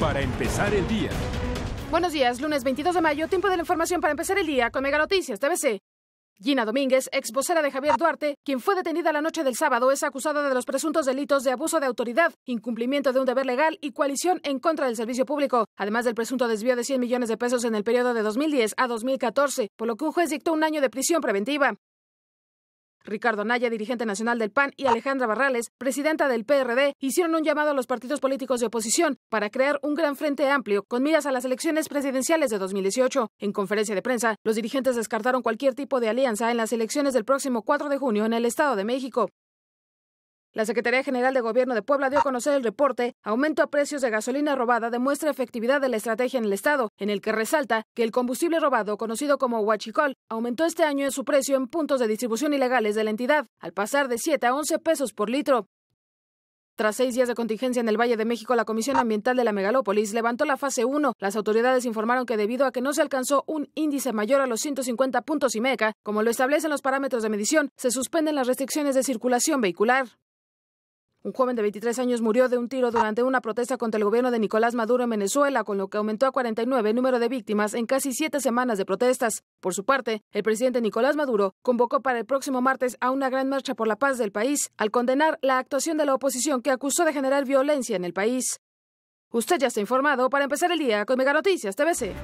para empezar el día. Buenos días, lunes 22 de mayo, tiempo de la información para empezar el día con Mega Noticias TVC. Gina Domínguez, ex vocera de Javier Duarte, quien fue detenida la noche del sábado, es acusada de los presuntos delitos de abuso de autoridad, incumplimiento de un deber legal y coalición en contra del servicio público, además del presunto desvío de 100 millones de pesos en el periodo de 2010 a 2014, por lo que un juez dictó un año de prisión preventiva. Ricardo Naya, dirigente nacional del PAN, y Alejandra Barrales, presidenta del PRD, hicieron un llamado a los partidos políticos de oposición para crear un gran frente amplio con miras a las elecciones presidenciales de 2018. En conferencia de prensa, los dirigentes descartaron cualquier tipo de alianza en las elecciones del próximo 4 de junio en el Estado de México. La Secretaría General de Gobierno de Puebla dio a conocer el reporte Aumento a precios de gasolina robada demuestra efectividad de la estrategia en el Estado, en el que resalta que el combustible robado, conocido como huachicol, aumentó este año en su precio en puntos de distribución ilegales de la entidad, al pasar de 7 a 11 pesos por litro. Tras seis días de contingencia en el Valle de México, la Comisión Ambiental de la Megalópolis levantó la fase 1. Las autoridades informaron que debido a que no se alcanzó un índice mayor a los 150 puntos IMECA, como lo establecen los parámetros de medición, se suspenden las restricciones de circulación vehicular. Un joven de 23 años murió de un tiro durante una protesta contra el gobierno de Nicolás Maduro en Venezuela, con lo que aumentó a 49 el número de víctimas en casi siete semanas de protestas. Por su parte, el presidente Nicolás Maduro convocó para el próximo martes a una gran marcha por la paz del país, al condenar la actuación de la oposición que acusó de generar violencia en el país. Usted ya está informado para empezar el día con Mega Noticias TVC.